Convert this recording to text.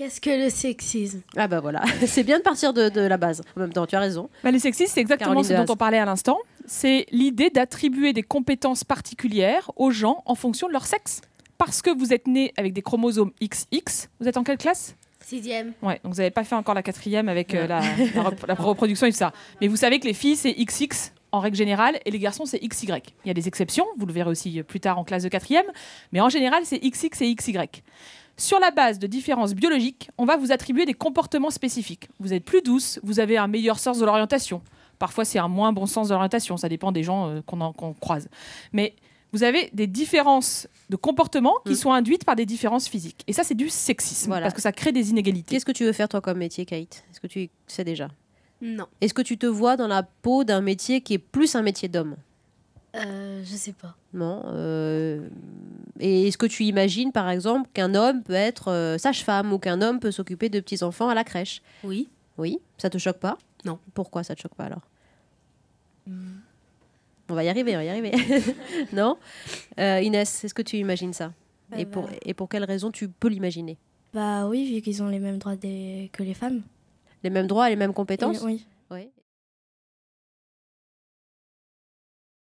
Qu'est-ce que le sexisme Ah bah voilà, c'est bien de partir de, la base. En même temps, tu as raison. Bah, le sexisme, c'est exactement ce dont on parlait à l'instant. C'est l'idée d'attribuer des compétences particulières aux gens en fonction de leur sexe. Parce que vous êtes né avec des chromosomes XX, vous êtes en quelle classe Sixième. Ouais, donc vous n'avez pas fait encore la quatrième avec euh, la, la, la reproduction et tout ça. Mais vous savez que les filles, c'est XX en règle générale, et les garçons, c'est XY. Il y a des exceptions, vous le verrez aussi plus tard en classe de quatrième, mais en général, c'est XX et XY. Sur la base de différences biologiques, on va vous attribuer des comportements spécifiques. Vous êtes plus douce, vous avez un meilleur sens de l'orientation. Parfois, c'est un moins bon sens de l'orientation, ça dépend des gens euh, qu'on croise. Mais vous avez des différences de comportement qui hmm. sont induites par des différences physiques. Et ça, c'est du sexisme, parce que ça crée des inégalités. Qu'est-ce que tu veux faire, toi, comme métier, Kate Est-ce que tu sais déjà Non. Est-ce que tu te vois dans la peau d'un métier qui est plus un métier d'homme euh, Je sais pas. Non. Euh, et est-ce que tu imagines, par exemple, qu'un homme peut être euh, sage-femme ou qu'un homme peut s'occuper de petits-enfants à la crèche Oui. Oui Ça te choque pas Non. Pourquoi ça te choque pas alors hmm. On va y arriver, on va y arriver. non euh, Inès, est-ce que tu imagines ça bah et, bah. pour, et pour quelle raison tu peux l'imaginer Bah oui, vu qu'ils ont les mêmes droits que les femmes. Les mêmes droits les mêmes compétences Oui.